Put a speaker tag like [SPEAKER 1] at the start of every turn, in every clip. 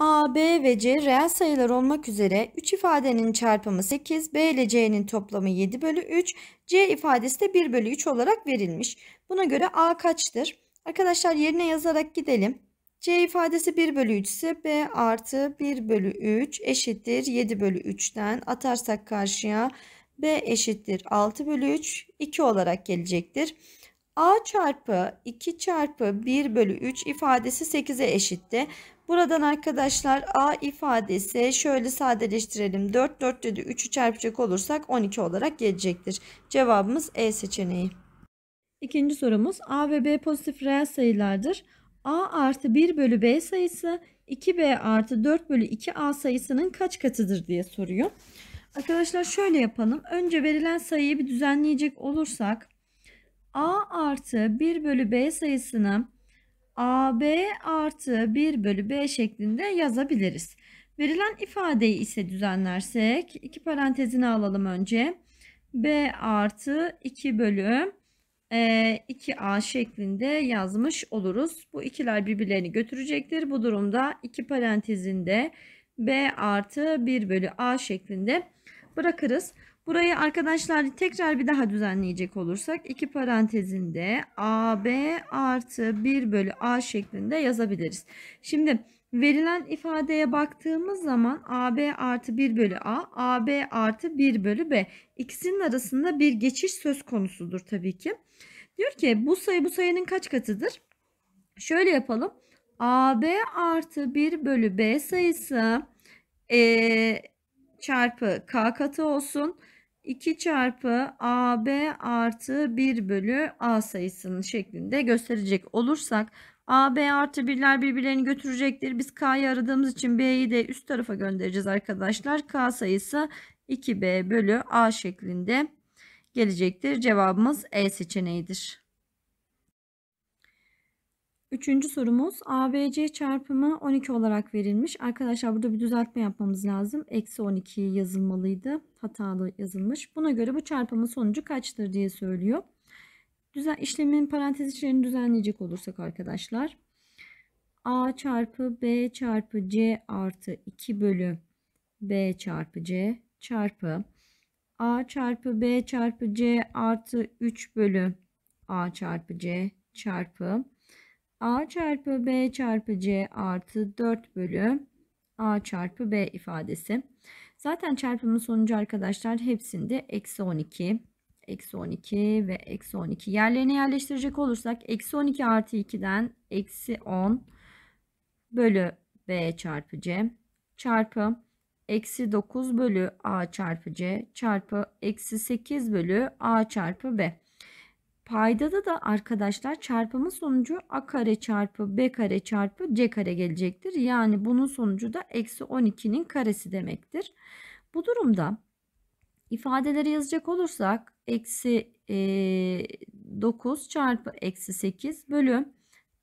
[SPEAKER 1] A, B ve C reel sayılar olmak üzere 3 ifadenin çarpımı 8, B ile C'nin toplamı 7 bölü 3, C ifadesi de 1 bölü 3 olarak verilmiş. Buna göre A kaçtır? Arkadaşlar yerine yazarak gidelim. C ifadesi 1 bölü 3 ise B artı 1 bölü 3 eşittir 7 bölü 3'ten atarsak karşıya B eşittir 6 bölü 3 2 olarak gelecektir. A çarpı 2 çarpı 1 bölü 3 ifadesi 8'e eşitti. Buradan arkadaşlar A ifadesi şöyle sadeleştirelim. 4 4 dedi 3'ü çarpacak olursak 12 olarak gelecektir. Cevabımız E seçeneği. İkinci sorumuz A ve B pozitif reel sayılardır. A artı 1 bölü B sayısı 2B artı 4 bölü 2A sayısının kaç katıdır diye soruyor. Arkadaşlar şöyle yapalım. Önce verilen sayıyı bir düzenleyecek olursak A artı 1 bölü B sayısını AB artı 1 bölü B şeklinde yazabiliriz. Verilen ifadeyi ise düzenlersek iki parantezini alalım önce. B artı 2 bölü 2A e, şeklinde yazmış oluruz. Bu ikiler birbirlerini götürecektir. Bu durumda iki parantezinde B artı 1 bölü A şeklinde bırakırız. Burayı arkadaşlar tekrar bir daha düzenleyecek olursak iki parantezinde AB artı 1 bölü A şeklinde yazabiliriz. Şimdi verilen ifadeye baktığımız zaman AB artı 1 bölü A, AB artı 1 bölü B ikisinin arasında bir geçiş söz konusudur tabii ki. Diyor ki bu sayı bu sayının kaç katıdır? Şöyle yapalım. AB artı 1 bölü B sayısı e, çarpı k katı olsun. 2 çarpı AB artı 1 bölü A sayısının şeklinde gösterecek olursak AB artı 1'ler birbirlerini götürecektir. Biz K'yı aradığımız için B'yi de üst tarafa göndereceğiz arkadaşlar. K sayısı 2B bölü A şeklinde gelecektir. Cevabımız E seçeneğidir. Üçüncü sorumuz ABC çarpımı 12 olarak verilmiş. Arkadaşlar burada bir düzeltme yapmamız lazım. Eksi 12 yazılmalıydı. Hatalı yazılmış. Buna göre bu çarpımın sonucu kaçtır diye söylüyor. Düzen, işlemin parantez içlerini düzenleyecek olursak arkadaşlar. A çarpı B çarpı C artı 2 bölü B çarpı C çarpı A çarpı B çarpı C artı 3 bölü A çarpı C çarpı a çarpı b çarpı c artı 4 bölü a çarpı b ifadesi. Zaten çarpımın sonucu arkadaşlar hepsinde eksi 12 eksi 12 ve eksi 12 yerlerine yerleştirecek olursak eksi 12 artı 2'den eksi 10 bölü b çarpı c çarpı eksi 9 bölü a çarpı c çarpı eksi 8 bölü a çarpı b. Paydada da arkadaşlar çarpımı sonucu a kare çarpı b kare çarpı c kare gelecektir. Yani bunun sonucu da eksi 12'nin karesi demektir. Bu durumda ifadeleri yazacak olursak eksi 9 e, çarpı eksi 8 bölü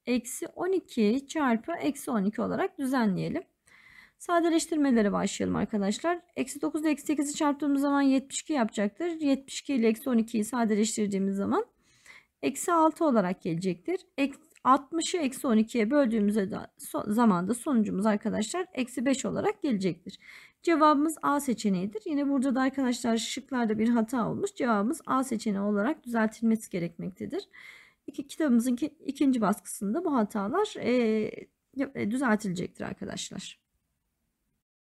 [SPEAKER 1] eksi 12 çarpı eksi 12 olarak düzenleyelim. Sadeleştirmelere başlayalım arkadaşlar. Eksi 9 ile eksi 8'i çarptığımız zaman 72 yapacaktır. 72 ile eksi 12'yi sadeleştirdiğimiz zaman eksi 6 olarak gelecektir. 60'ı eksi 12'ye böldüğümüz zaman da sonucumuz arkadaşlar eksi 5 olarak gelecektir. Cevabımız A seçeneğidir. Yine burada da arkadaşlar şıklarda bir hata olmuş. Cevabımız A seçeneği olarak düzeltilmesi gerekmektedir. İki, kitabımızın ki, ikinci baskısında bu hatalar e, e düzeltilecektir arkadaşlar.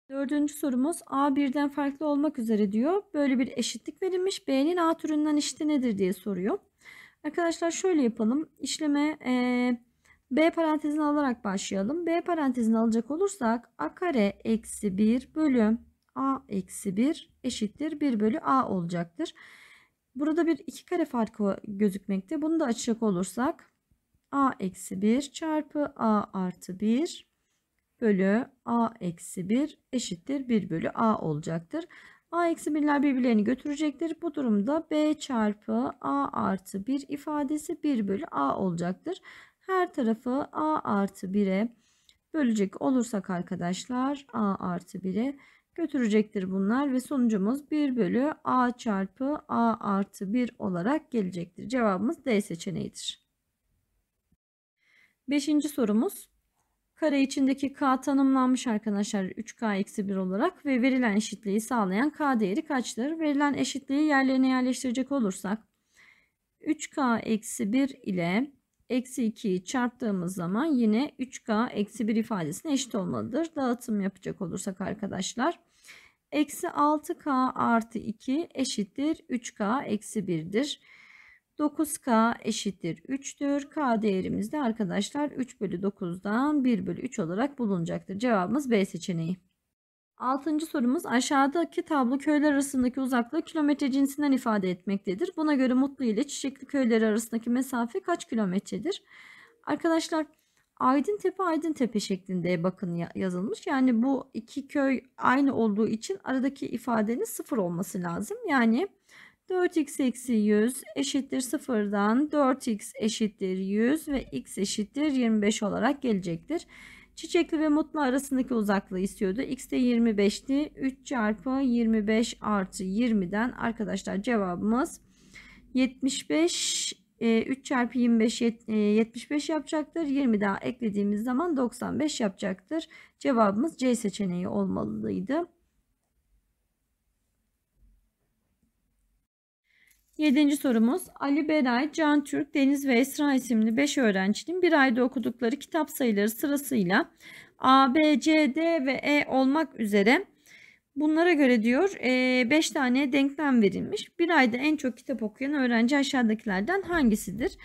[SPEAKER 1] Dördüncü sorumuz A birden farklı olmak üzere diyor. Böyle bir eşitlik verilmiş. B'nin A türünden işte nedir diye soruyor. Arkadaşlar şöyle yapalım. İşleme e, B parantezini alarak başlayalım. B parantezini alacak olursak A kare eksi 1 bölü A eksi 1 eşittir 1 bölü A olacaktır. Burada bir iki kare farkı gözükmekte. Bunu da açacak olursak a eksi 1 çarpı a artı 1 bölü a eksi 1 eşittir 1 bölü a olacaktır. A eksi 1'ler birbirlerini götürecektir. Bu durumda B çarpı A artı 1 ifadesi 1 bölü A olacaktır. Her tarafı A artı 1'e bölecek olursak arkadaşlar A artı 1'e götürecektir bunlar ve sonucumuz 1 bölü A çarpı A artı 1 olarak gelecektir. Cevabımız D seçeneğidir. Beşinci sorumuz Kare içindeki k tanımlanmış arkadaşlar 3k-1 olarak ve verilen eşitliği sağlayan k değeri kaçtır? Verilen eşitliği yerlerine yerleştirecek olursak 3k-1 ile eksi 2'yi çarptığımız zaman yine 3k-1 ifadesine eşit olmalıdır. Dağıtım yapacak olursak arkadaşlar eksi 6k artı 2 eşittir 3k-1'dir. 9K eşittir 3'tür. K değerimiz de arkadaşlar 3 bölü 9'dan 1 bölü 3 olarak bulunacaktır. Cevabımız B seçeneği. Altıncı sorumuz aşağıdaki tablo köyler arasındaki uzaklığı kilometre cinsinden ifade etmektedir. Buna göre Mutlu ile Çiçekli köyleri arasındaki mesafe kaç kilometredir? Arkadaşlar Aydın Tepe Aydın Tepe şeklinde bakın yazılmış. Yani bu iki köy aynı olduğu için aradaki ifadenin sıfır olması lazım. Yani 4x eksi 100 eşittir 0'dan 4x eşittir 100 ve x eşittir 25 olarak gelecektir. Çiçekli ve mutlu arasındaki uzaklığı istiyordu. X de 25'ti. 3 çarpı 25 artı 20'den arkadaşlar cevabımız 75 3 e, çarpı 25 75 e, yapacaktır. 20 daha eklediğimiz zaman 95 yapacaktır. Cevabımız C seçeneği olmalıydı. Yedinci sorumuz Ali Beray, Can Türk, Deniz ve Esra isimli 5 öğrencinin bir ayda okudukları kitap sayıları sırasıyla A, B, C, D ve E olmak üzere bunlara göre diyor 5 e, tane denklem verilmiş. Bir ayda en çok kitap okuyan öğrenci aşağıdakilerden hangisidir?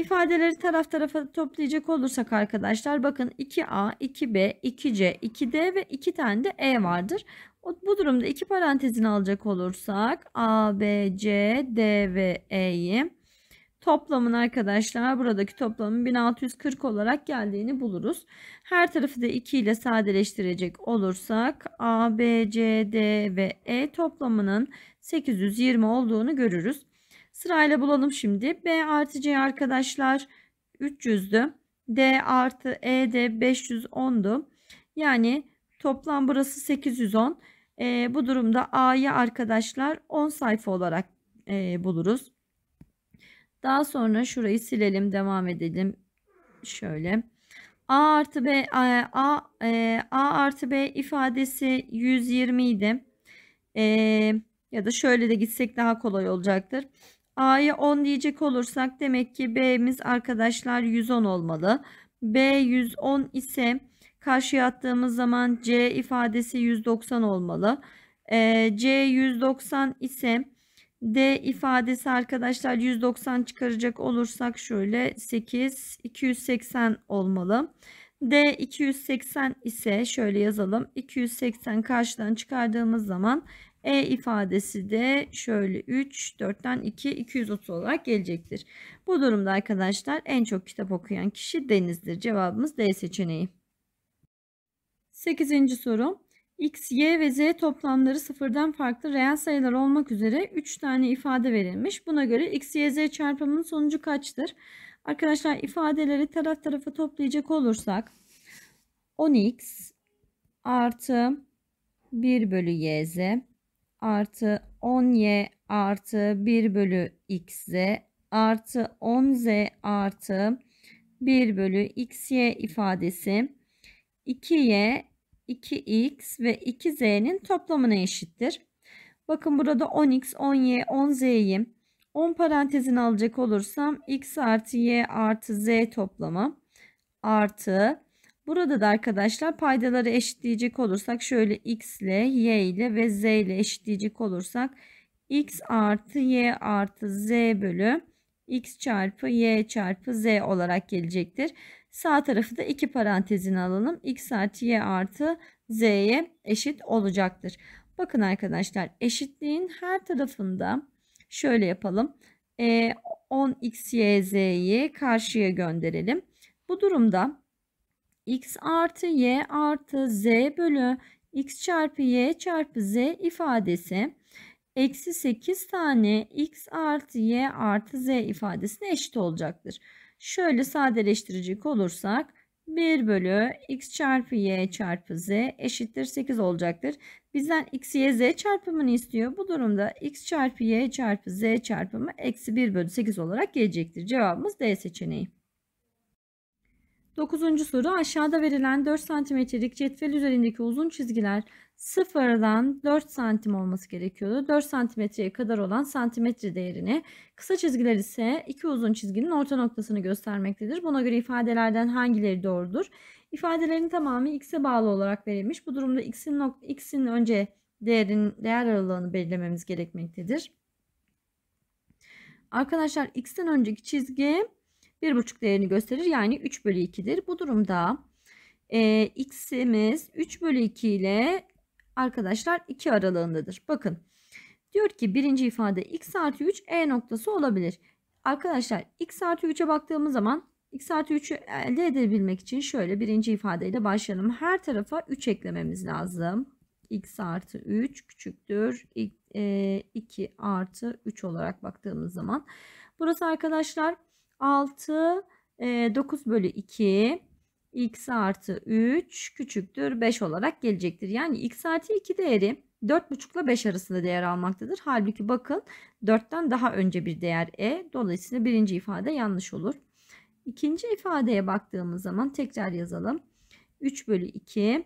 [SPEAKER 1] İfadeleri taraf tarafa toplayacak olursak arkadaşlar bakın 2A, 2B, 2C, 2D ve 2 tane de E vardır. Bu durumda iki parantezini alacak olursak A, B, C, D ve E'yi toplamın arkadaşlar buradaki toplamın 1640 olarak geldiğini buluruz. Her tarafı da 2 ile sadeleştirecek olursak A, B, C, D ve E toplamının 820 olduğunu görürüz. Sırayla bulalım şimdi. B artı C arkadaşlar 300'dü. D artı E de 510'du. Yani toplam burası 810. E, bu durumda A'yı arkadaşlar 10 sayfa olarak e, buluruz. Daha sonra şurayı silelim. Devam edelim. Şöyle. A artı B A, A, e, A artı B ifadesi 120 idi. E, ya da şöyle de gitsek daha kolay olacaktır. A'ya 10 diyecek olursak demek ki B'miz arkadaşlar 110 olmalı. B 110 ise karşıya attığımız zaman C ifadesi 190 olmalı. E, C 190 ise D ifadesi arkadaşlar 190 çıkaracak olursak şöyle 8 280 olmalı. D 280 ise şöyle yazalım. 280 karşıdan çıkardığımız zaman e ifadesi de şöyle 3, 4'ten 2, 230 olarak gelecektir. Bu durumda arkadaşlar en çok kitap okuyan kişi Deniz'dir. Cevabımız D seçeneği. 8. soru. X, Y ve Z toplamları sıfırdan farklı reel sayılar olmak üzere 3 tane ifade verilmiş. Buna göre X, Y, Z çarpımının sonucu kaçtır? Arkadaşlar ifadeleri taraf tarafa toplayacak olursak 10X artı 1 bölü YZ artı 10y artı 1 bölü xz artı 10z artı 1 bölü xy ifadesi 2y, 2x ve 2z'nin toplamına eşittir. Bakın burada 10x, 10y, 10z'yi 10 parantezin alacak olursam x artı y artı z toplamı artı Burada da arkadaşlar paydaları eşitleyecek olursak şöyle x ile y ile ve z ile eşitleyecek olursak x artı y artı z bölü x çarpı y çarpı z olarak gelecektir. Sağ tarafı da iki parantezin alalım. x artı y artı z'ye eşit olacaktır. Bakın arkadaşlar eşitliğin her tarafında şöyle yapalım. E, 10 x y z'yi karşıya gönderelim. Bu durumda x artı y artı z bölü x çarpı y çarpı z ifadesi eksi 8 tane x artı y artı z ifadesine eşit olacaktır. Şöyle sadeleştirecek olursak 1 bölü x çarpı y çarpı z eşittir 8 olacaktır. Bizden x, y, z çarpımını istiyor. Bu durumda x çarpı y çarpı z çarpımı eksi 1 bölü 8 olarak gelecektir. Cevabımız D seçeneği. 9. soru aşağıda verilen 4 santimetrelik cetvel üzerindeki uzun çizgiler 0'dan 4 santim olması gerekiyordu. 4 santimetreye kadar olan santimetre değerini kısa çizgiler ise iki uzun çizginin orta noktasını göstermektedir. Buna göre ifadelerden hangileri doğrudur? İfadelerin tamamı x'e bağlı olarak verilmiş. Bu durumda x'in x'in önce değerin değer aralığını belirlememiz gerekmektedir. Arkadaşlar x'ten önceki çizgi 1,5 değerini gösterir. Yani 3 bölü 2'dir. Bu durumda e, x'imiz 3 bölü 2 ile arkadaşlar 2 aralığındadır. Bakın diyor ki birinci ifade x artı 3 e noktası olabilir. Arkadaşlar x artı 3'e baktığımız zaman x artı 3'ü elde edebilmek için şöyle birinci ifadeyle başlayalım. Her tarafa 3 eklememiz lazım. x artı 3 küçüktür. 2 e, artı 3 olarak baktığımız zaman. Burası arkadaşlar 6 e, 9 bölü 2 x artı 3 küçüktür 5 olarak gelecektir. Yani x artı 2 değeri 4,5 ile 5 arasında değer almaktadır. Halbuki bakın 4'ten daha önce bir değer e. Dolayısıyla birinci ifade yanlış olur. İkinci ifadeye baktığımız zaman tekrar yazalım. 3 bölü 2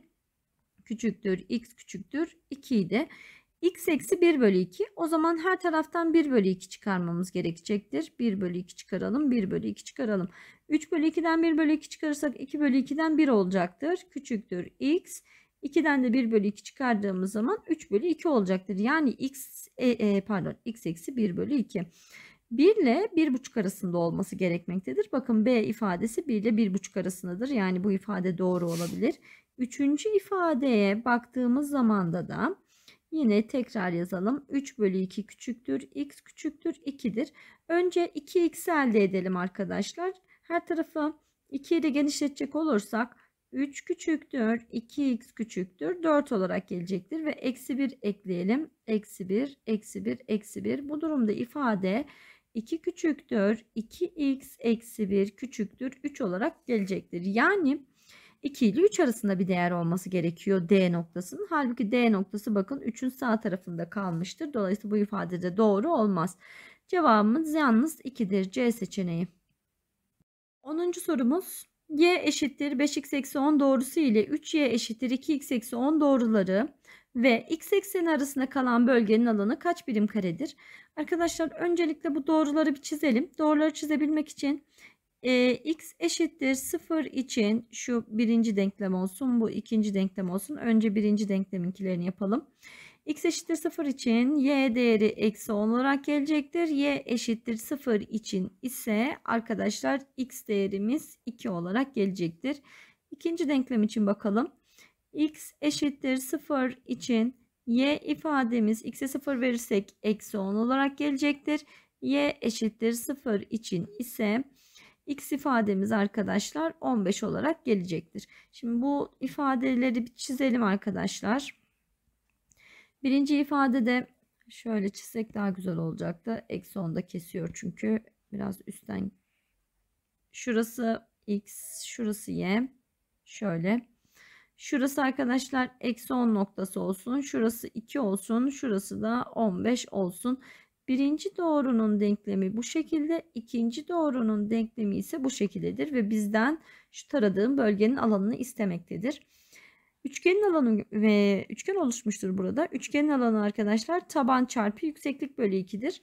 [SPEAKER 1] küçüktür x küçüktür 2 idi x eksi 1 bölü 2. O zaman her taraftan 1 bölü 2 çıkarmamız gerekecektir. 1 bölü 2 çıkaralım. 1 bölü 2 çıkaralım. 3 bölü 2'den 1 bölü 2 çıkarırsak 2 bölü 2'den 1 olacaktır. Küçüktür x. 2'den de 1 bölü 2 çıkardığımız zaman 3 bölü 2 olacaktır. Yani x e, e, pardon x eksi 1 bölü 2. 1 ile 1,5 arasında olması gerekmektedir. Bakın B ifadesi 1 ile 1,5 arasındadır. Yani bu ifade doğru olabilir. Üçüncü ifadeye baktığımız zamanda da Yine tekrar yazalım. 3 bölü 2 küçüktür. X küçüktür. 2'dir. Önce 2x elde edelim arkadaşlar. Her tarafı 2 ile genişletecek olursak 3 küçüktür. 2x küçüktür. 4 olarak gelecektir. Ve eksi 1 ekleyelim. Eksi 1, eksi 1, eksi 1. Bu durumda ifade 2 küçüktür. 2x eksi 1 küçüktür. 3 olarak gelecektir. Yani 2 ile 3 arasında bir değer olması gerekiyor D noktasının. Halbuki D noktası bakın 3'ün sağ tarafında kalmıştır. Dolayısıyla bu ifadede doğru olmaz. Cevabımız yalnız 2'dir C seçeneği. 10. sorumuz y eşittir 5x eksi 10 doğrusu ile 3y eşittir 2x eksi 10 doğruları ve x ekseni arasında kalan bölgenin alanı kaç birim karedir? Arkadaşlar öncelikle bu doğruları bir çizelim. Doğruları çizebilmek için e, x eşittir 0 için şu birinci denklem olsun bu ikinci denklem olsun. Önce birinci denkleminkilerini yapalım. x eşittir 0 için y değeri eksi 10 olarak gelecektir. y eşittir 0 için ise arkadaşlar x değerimiz 2 olarak gelecektir. İkinci denklem için bakalım. x eşittir 0 için y ifademiz x'e 0 verirsek eksi 10 olarak gelecektir. y eşittir 0 için ise X ifademiz arkadaşlar 15 olarak gelecektir. Şimdi bu ifadeleri bir çizelim arkadaşlar. Birinci ifadede şöyle çizsek daha güzel olacaktı. Eksi 10 da kesiyor çünkü biraz üstten. Şurası X, şurası Y. Şöyle. Şurası arkadaşlar eksi 10 noktası olsun. Şurası 2 olsun. Şurası da 15 olsun. Birinci doğrunun denklemi bu şekilde, ikinci doğrunun denklemi ise bu şekildedir ve bizden şu taradığım bölgenin alanını istemektedir. Üçgenin alanı ve üçgen oluşmuştur burada. Üçgenin alanı arkadaşlar taban çarpı yükseklik bölü 2'dir.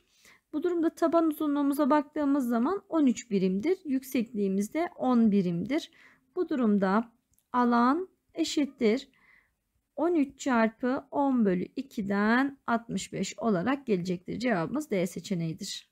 [SPEAKER 1] Bu durumda taban uzunluğumuza baktığımız zaman 13 birimdir. Yüksekliğimiz de 10 birimdir. Bu durumda alan eşittir 13 çarpı 10 bölü 2'den 65 olarak gelecektir. Cevabımız D seçeneğidir.